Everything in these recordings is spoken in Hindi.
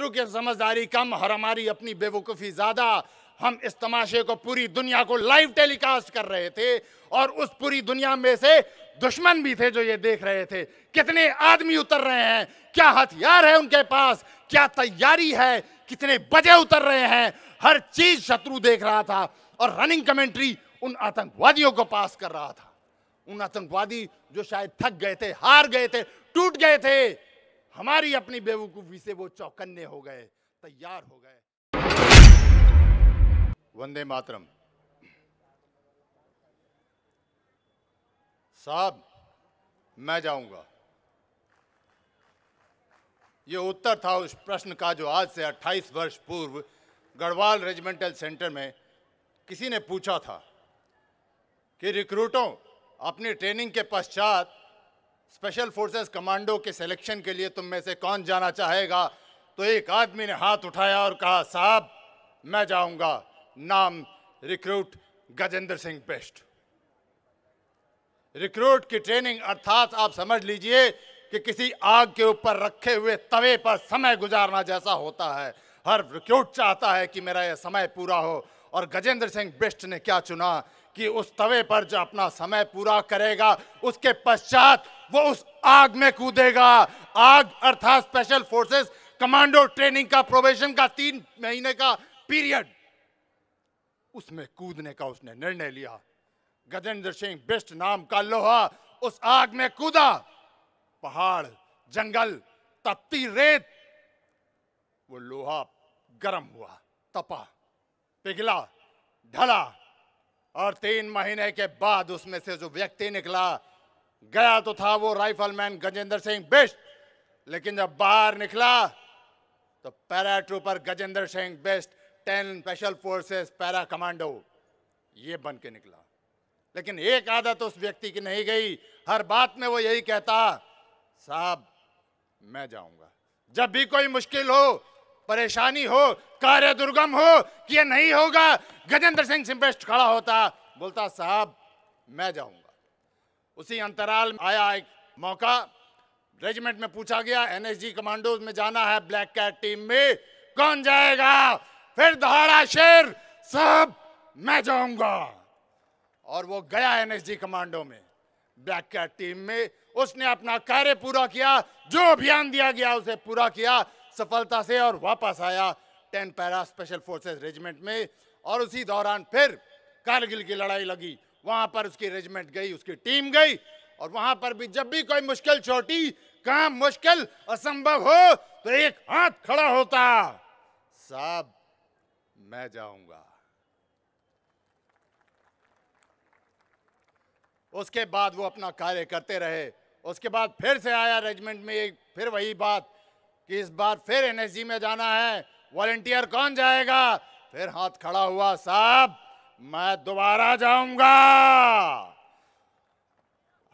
शत्रु की समझदारी कम और हमारी अपनी बेवकूफ़ी ज़्यादा हम इस तमाशे को पूरी दुनिया को लाइव टेलीकास्ट कर रहे थे और उस पूरी दुनिया में से दुश्मन भी थे जो ये देख रहे थे कितने आदमी उतर रहे हैं क्या हथियार है उनके पास क्या तैयारी है कितने बजे उतर रहे हैं हर चीज शत्रु देख रहा था और रनिंग कमेंट्री उन आतंकवादियों को पास कर रहा था उन आतंकवादी जो शायद थक गए थे हार गए थे टूट गए थे हमारी अपनी बेवकूफ़ी से वो चौकन्ने हो गए तैयार हो गए वंदे मातरम साहब मैं जाऊंगा ये उत्तर था उस प्रश्न का जो आज से 28 वर्ष पूर्व गढ़वाल रेजिमेंटल सेंटर में किसी ने पूछा था कि रिक्रूटों अपनी ट्रेनिंग के पश्चात स्पेशल फोर्सेस कमांडो के सिलेक्शन के लिए तुम में से कौन जाना चाहेगा तो एक आदमी ने हाथ उठाया और कहा साहब मैं जाऊंगा नाम रिक्रूट गजेंद्र सिंह बेस्ट रिक्रूट की ट्रेनिंग अर्थात आप समझ लीजिए कि किसी आग के ऊपर रखे हुए तवे पर समय गुजारना जैसा होता है हर रिक्रूट चाहता है कि मेरा यह समय पूरा हो और गजेंद्र सिंह बेस्ट ने क्या चुना कि उस तवे पर जो अपना समय पूरा करेगा उसके पश्चात वो उस आग में कूदेगा आग अर्थात स्पेशल फोर्सेस कमांडो ट्रेनिंग का प्रोबेशन का तीन महीने का पीरियड उसमें कूदने का उसने निर्णय लिया गजेंद्र सिंह बिस्ट नाम का लोहा उस आग में कूदा पहाड़ जंगल तपती रेत वो लोहा गर्म हुआ तपा पिघला ढला और तीन महीने के बाद उसमें से जो व्यक्ति निकला गया तो था वो राइफलमैन गजेंद्र सिंह बेस्ट लेकिन जब बाहर निकला तो para trooper Gajendra Singh Bisht ten special forces para commando ये बन के निकला लेकिन एक आदत उस व्यक्ति की नहीं गई हर बात में वो यही कहता साहब मैं जाऊंगा जब भी कोई मुश्किल हो परेशानी हो कार्य दुर्गम हो कि ये नहीं होगा गजेंद्र सिंह सिंपेस्ट खड़ा होता बोलता साहब मैं जाऊंगा उसी अंतराल में आया एक मौका रेजिमेंट में पूछा गया एनएसजी कमांडोज में जाना है ब्लैक कैट टीम में कौन जाएगा फिर दहाड़ा शेर साहब मैं जाऊंगा और वो गया एनएसजी कमांडो में ब्लैक कैट टीम में उसने अपना कार्य पूरा किया जो अभियान दिया गया उसे पूरा किया सफलता से और वापस आया ten para special forces regiment में और उसी दौरान फिर कारगिल की लड़ाई लगी वहां पर उसकी रेजिमेंट गई उसकी टीम गई और वहां पर भी जब भी कोई मुश्किल छोटी काम मुश्किल असंभव हो तो एक हाथ खड़ा होता साहब मैं जाऊंगा उसके बाद वो अपना कार्य करते रहे उसके बाद फिर से आया रेजिमेंट में फिर वही बात कि इस बार फिर एनएसजी में जाना है वॉलेंटियर कौन जाएगा फिर हाथ खड़ा हुआ साहब मैं दोबारा जाऊंगा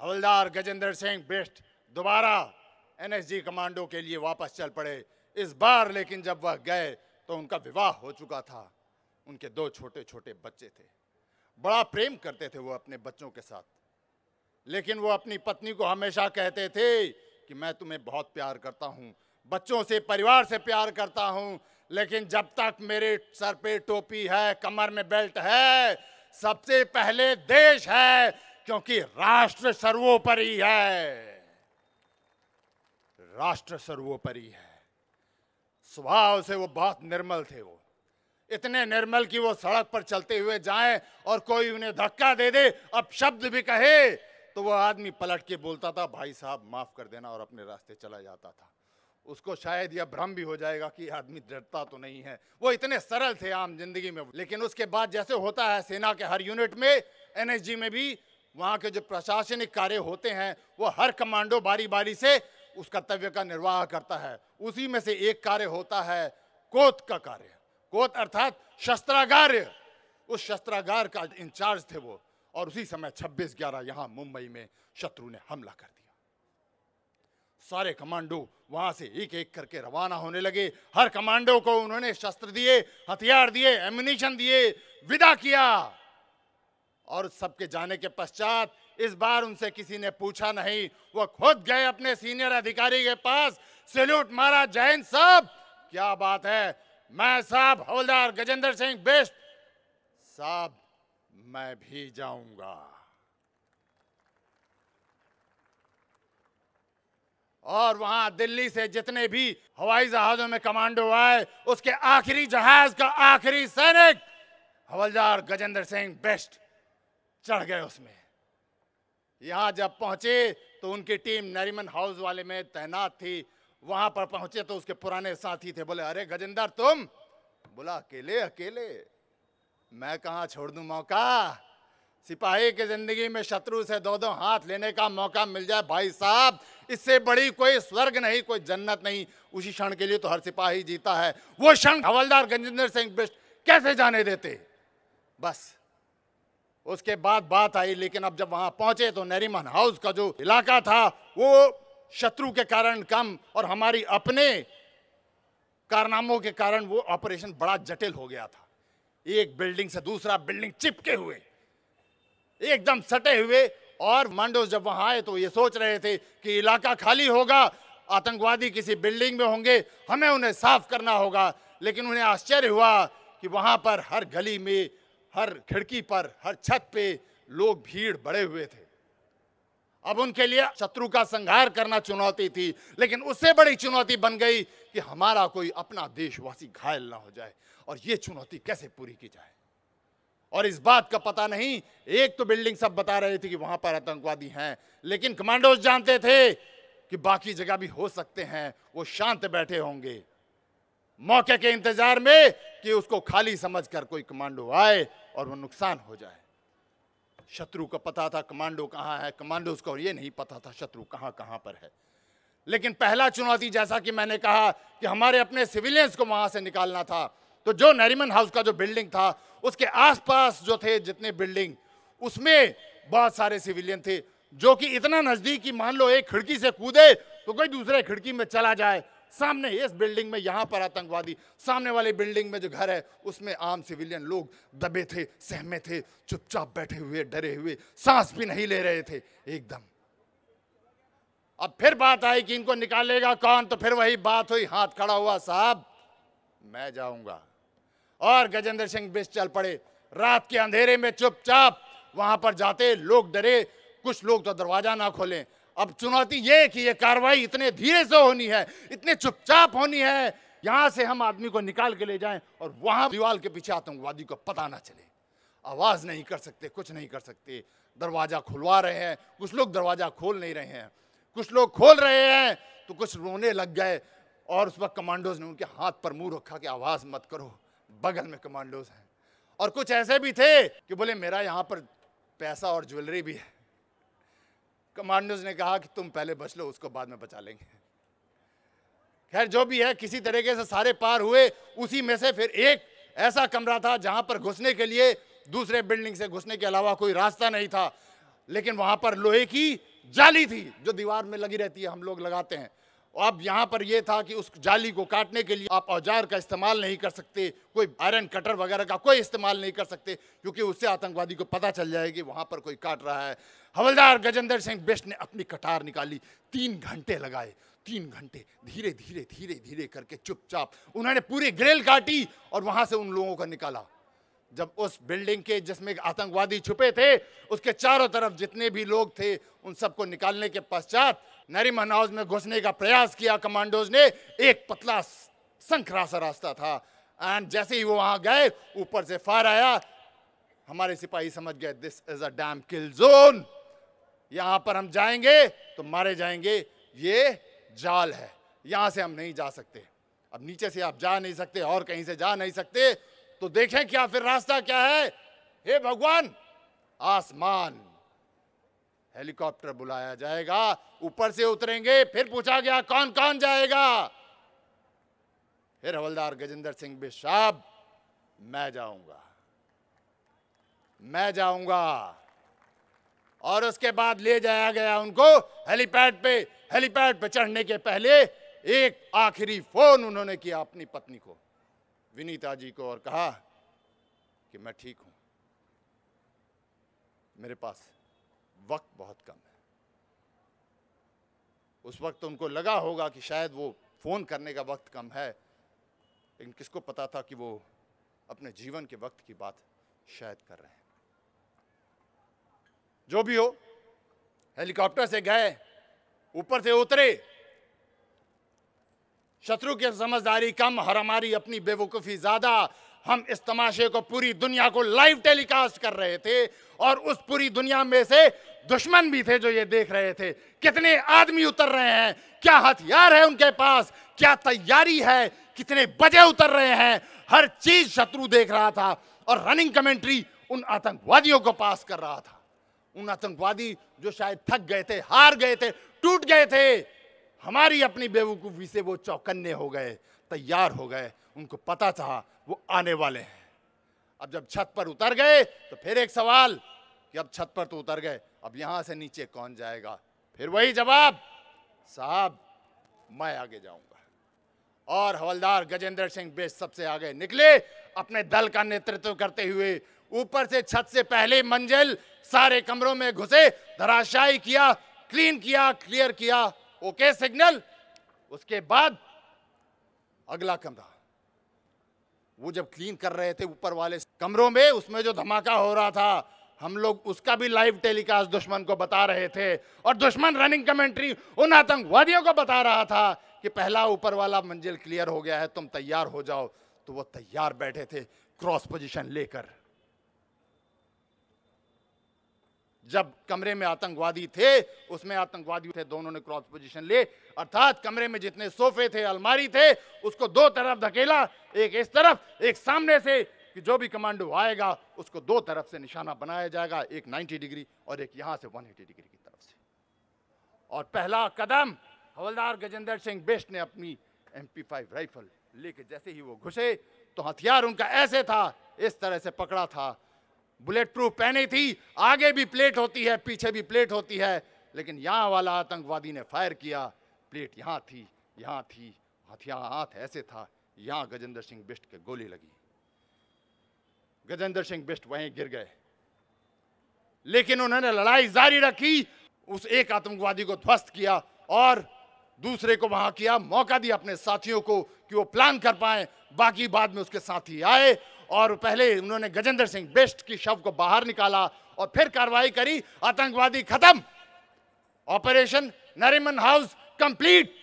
हवलदार गजेंद्र सिंह बेस्ट दोबारा एनएसजी कमांडो के लिए वापस चल पड़े इस बार लेकिन जब वह गए तो उनका विवाह हो चुका था उनके दो छोटे छोटे बच्चे थे बड़ा प्रेम करते थे वो अपने बच्चों के साथ लेकिन वो अपनी पत्नी को हमेशा कहते थे कि मैं तुम्हें बहुत प्यार करता हूँ बच्चों से परिवार से प्यार करता हूँ लेकिन जब तक मेरे सर पे टोपी है कमर में बेल्ट है सबसे पहले देश है क्योंकि राष्ट्र सर्वोपरि है राष्ट्र सर्वोपरि है स्वभाव से वो बहुत निर्मल थे वो इतने निर्मल कि वो सड़क पर चलते हुए जाएं और कोई उन्हें धक्का दे दे अब शब्द भी कहे तो वो आदमी पलट के बोलता था भाई साहब माफ कर देना और अपने रास्ते चला जाता था उसको शायद यह भ्रम भी हो जाएगा कि आदमी डरता तो नहीं है वो इतने सरल थे आम जिंदगी में लेकिन उसके बाद जैसे होता है सेना के हर यूनिट में एनएसजी में भी वहाँ के जो प्रशासनिक कार्य होते हैं वो हर कमांडो बारी बारी से उस कर्तव्य का निर्वाह करता है उसी में से एक कार्य होता है कोत का कार्य कोत अर्थात शस्त्रागार उस शस्त्रागार का इंचार्ज थे वो और उसी समय 26 ग्यारह यहाँ मुंबई में शत्रु ने हमला कर दिया सारे कमांडो वहां से एक एक करके रवाना होने लगे हर कमांडो को उन्होंने शस्त्र दिए हथियार दिए एम्यूनिशन दिए विदा किया और सबके जाने के पश्चात इस बार उनसे किसी ने पूछा नहीं वो खुद गए अपने सीनियर अधिकारी के पास सैल्यूट मारा जैन साहब क्या बात है मैं साहब हवलदार गजेंद्र सिंह बेस्ट साहब मैं भी जाऊंगा और वहां दिल्ली से जितने भी हवाई जहाजों में कमांडो आए उसके आखिरी जहाज का आखिरी सैनिक हवलदार गजेंद्र सिंह बेस्ट चढ़ गए उसमें यहां जब पहुंचे तो उनकी टीम नरिमन हाउस वाले में तैनात थी वहां पर पहुंचे तो उसके पुराने साथी थे बोले अरे गजेंद्र तुम बोला अकेले अकेले मैं कहा छोड़ दू मौका सिपाही की जिंदगी में शत्रु से दो दो हाथ लेने का मौका मिल जाए भाई साहब इससे बड़ी कोई स्वर्ग नहीं कोई जन्नत नहीं उसी क्षण के लिए तो हर सिपाही जीता है वो क्षण हवलदार गजेंद्र सिंह बिस्ट कैसे जाने देते बस उसके बाद बात आई लेकिन अब जब वहां पहुंचे तो नरिमन हाउस का जो इलाका था वो शत्रु के कारण कम और हमारी अपने कारनामों के कारण वो ऑपरेशन बड़ा जटिल हो गया था एक बिल्डिंग से दूसरा बिल्डिंग चिपके हुए एकदम सटे हुए और मांडोस जब वहाँ आए तो ये सोच रहे थे कि इलाका खाली होगा आतंकवादी किसी बिल्डिंग में होंगे हमें उन्हें साफ करना होगा लेकिन उन्हें आश्चर्य हुआ कि वहाँ पर हर गली में हर खिड़की पर हर छत पे लोग भीड़ बड़े हुए थे अब उनके लिए शत्रु का संहार करना चुनौती थी लेकिन उससे बड़ी चुनौती बन गई कि हमारा कोई अपना देशवासी घायल ना हो जाए और ये चुनौती कैसे पूरी की जाए और इस बात का पता नहीं एक तो बिल्डिंग सब बता रहे थे कि वहां पर आतंकवादी हैं लेकिन कमांडोज जानते थे कि बाकी जगह भी हो सकते हैं वो शांत बैठे होंगे मौके के इंतजार में कि उसको खाली समझकर कोई कमांडो आए और वो नुकसान हो जाए शत्रु का पता था कमांडो कहाँ है कमांडोज को ये नहीं पता था शत्रु कहाँ कहाँ पर है लेकिन पहला चुनौती जैसा कि मैंने कहा कि हमारे अपने सिविलियंस को वहां से निकालना था तो जो नरीमन हाउस का जो बिल्डिंग था उसके आसपास जो थे जितने बिल्डिंग उसमें बहुत सारे सिविलियन थे जो कि इतना नज़दीक कि मान लो एक खिड़की से कूदे तो कोई दूसरे खिड़की में चला जाए सामने इस बिल्डिंग में यहाँ पर आतंकवादी सामने वाले बिल्डिंग में जो घर है उसमें आम सिविलियन लोग दबे थे सहमे थे चुपचाप बैठे हुए डरे हुए सांस भी नहीं ले रहे थे एकदम अब फिर बात आई कि इनको निकालेगा कौन तो फिर वही बात हुई हाथ खड़ा हुआ साहब मैं जाऊंगा और गजेंद्र सिंह बिस चल पड़े रात के अंधेरे में चुपचाप वहां पर जाते लोग डरे कुछ लोग तो दरवाजा ना खोलें अब चुनौती ये कि ये कार्रवाई इतने धीरे से होनी है इतने चुपचाप होनी है यहाँ से हम आदमी को निकाल के ले जाएं और वहाँ दीवार के पीछे आतंकवादी को पता ना चले आवाज़ नहीं कर सकते कुछ नहीं कर सकते दरवाज़ा खुलवा रहे हैं कुछ लोग दरवाज़ा खोल नहीं रहे हैं कुछ लोग खोल रहे हैं तो कुछ रोने लग गए और उस वक्त कमांडोज ने उनके हाथ पर मुंह रखा कि आवाज़ मत करो बगल में कमांडोज हैं और कुछ ऐसे भी थे कि बोले मेरा यहाँ पर पैसा और ज्वेलरी भी है कमांडोज ने कहा कि तुम पहले बच लो उसको बाद में बचा लेंगे खैर जो भी है किसी तरीके से सारे पार हुए उसी में से फिर एक ऐसा कमरा था जहां पर घुसने के लिए दूसरे बिल्डिंग से घुसने के अलावा कोई रास्ता नहीं था लेकिन वहां पर लोहे की जाली थी जो दीवार में लगी रहती है हम लोग लगाते हैं तो अब यहाँ पर यह था कि उस जाली को काटने के लिए आप औजार का इस्तेमाल नहीं कर सकते कोई आयरन कटर वगैरह का कोई इस्तेमाल नहीं कर सकते क्योंकि उससे आतंकवादी को पता चल जाएगी वहाँ पर कोई काट रहा है हवलदार गजेंद्र सिंह बिस्ट ने अपनी कटार निकाली तीन घंटे लगाए तीन घंटे धीरे धीरे धीरे धीरे करके चुपचाप उन्होंने पूरी ग्रेल काटी और वहाँ से उन लोगों का निकाला जब उस बिल्डिंग के जिसमें आतंकवादी छुपे थे उसके चारों तरफ जितने भी लोग थे उन सबको निकालने के पश्चात नरीमन हाउस में घुसने का प्रयास किया कमांडोज ने एक पतला संखरा सा रास्ता था एंड जैसे ही वो वहां गए ऊपर से फायर आया हमारे सिपाही समझ गए this is a damn kill zone यहां पर हम जाएंगे तो मारे जाएंगे ये जाल है यहां से हम नहीं जा सकते अब नीचे से आप जा नहीं सकते और कहीं से जा नहीं सकते तो देखें क्या फिर रास्ता क्या है हे भगवान आसमान हेलीकॉप्टर बुलाया जाएगा ऊपर से उतरेंगे फिर पूछा गया कौन कौन जाएगा फिर हवलदार गजेंद्र सिंह बिशाब मैं जाऊंगा मैं जाऊंगा और उसके बाद ले जाया गया उनको हेलीपैड पे हेलीपैड पे चढ़ने के पहले एक आखिरी फोन उन्होंने किया अपनी पत्नी को विनीता जी को और कहा कि मैं ठीक हूँ मेरे पास वक्त बहुत कम है उस वक्त तो उनको लगा होगा कि शायद वो फ़ोन करने का वक्त कम है लेकिन किसको पता था कि वो अपने जीवन के वक्त की बात शायद कर रहे हैं जो भी हो हेलीकॉप्टर से गए ऊपर से उतरे शत्रु की समझदारी कम और हमारी अपनी बेवकूफ़ी ज़्यादा हम इस तमाशे को पूरी दुनिया को लाइव टेलीकास्ट कर रहे थे और उस पूरी दुनिया में से दुश्मन भी थे जो ये देख रहे थे कितने आदमी उतर रहे हैं क्या हथियार है उनके पास क्या तैयारी है कितने बजे उतर रहे हैं हर चीज शत्रु देख रहा था और रनिंग कमेंट्री उन आतंकवादियों को पास कर रहा था उन आतंकवादी जो शायद थक गए थे हार गए थे टूट गए थे हमारी अपनी बेवकूफ़ी से वो चौकन्ने हो गए तैयार हो गए उनको पता था वो आने वाले हैं अब जब छत पर उतर गए तो फिर एक सवाल कि अब छत पर तो उतर गए अब यहाँ से नीचे कौन जाएगा फिर वही जवाब साहब मैं आगे जाऊंगा और हवलदार गजेंद्र सिंह बेस सबसे आगे निकले अपने दल का नेतृत्व करते हुए ऊपर से छत से पहले मंजिल सारे कमरों में घुसे धराशायी किया क्लीन किया क्लियर किया ओके सिग्नल उसके बाद अगला कमरा वो जब क्लीन कर रहे थे ऊपर वाले कमरों में उसमें जो धमाका हो रहा था हम लोग उसका भी लाइव टेलीकास्ट दुश्मन को बता रहे थे और दुश्मन रनिंग कमेंट्री उन आतंकवादियों को बता रहा था कि पहला ऊपर वाला मंजिल क्लियर हो गया है तुम तैयार हो जाओ तो वो तैयार बैठे थे क्रॉस पोजीशन लेकर जब कमरे में आतंकवादी थे उसमें आतंकवादी थे दोनों ने क्रॉस पोजीशन ले अर्थात कमरे में जितने सोफे थे अलमारी थे उसको दो तरफ धकेला एक इस तरफ एक सामने से कि जो भी कमांडो आएगा उसको दो तरफ से निशाना बनाया जाएगा एक 90 डिग्री और एक यहां से 180 डिग्री की तरफ से और पहला कदम हवलदार गजेंद्र सिंह बेस्ट ने अपनी एम राइफल लेके जैसे ही वो घुसे तो हथियार उनका ऐसे था इस तरह से पकड़ा था बुलेट प्रूफ पहनी थी आगे भी प्लेट होती है पीछे भी प्लेट होती है लेकिन यहाँ वाला आतंकवादी ने फायर किया प्लेट यहाँ थी यहाँ थी हथियार हाथ ऐसे था यहाँ गजेंद्र सिंह बिस्ट के गोली लगी गजेंद्र सिंह बिस्ट वहीं गिर गए लेकिन उन्होंने लड़ाई जारी रखी उस एक आतंकवादी को ध्वस्त किया और दूसरे को वहां किया मौका दिया अपने साथियों को कि वो प्लान कर पाए बाकी बाद में उसके साथी आए और पहले उन्होंने गजेंद्र सिंह बेस्ट की शव को बाहर निकाला और फिर कार्रवाई करी आतंकवादी खत्म ऑपरेशन नरिमन हाउस कंप्लीट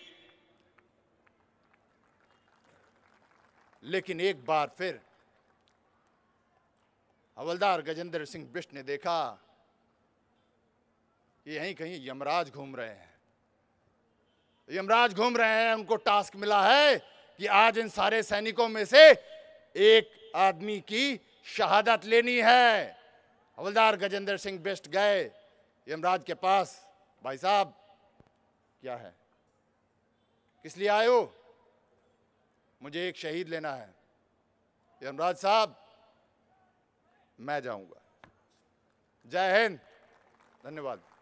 लेकिन एक बार फिर हवलदार गजेंद्र सिंह बिष्ट ने देखा कि यहीं कहीं यमराज घूम रहे हैं यमराज घूम रहे हैं उनको टास्क मिला है कि आज इन सारे सैनिकों में से एक आदमी की शहादत लेनी है हवलदार गजेंद्र सिंह बेस्ट गए यमराज के पास भाई साहब क्या है किस लिए आए हो मुझे एक शहीद लेना है यमराज साहब मैं जाऊंगा जय हिंद धन्यवाद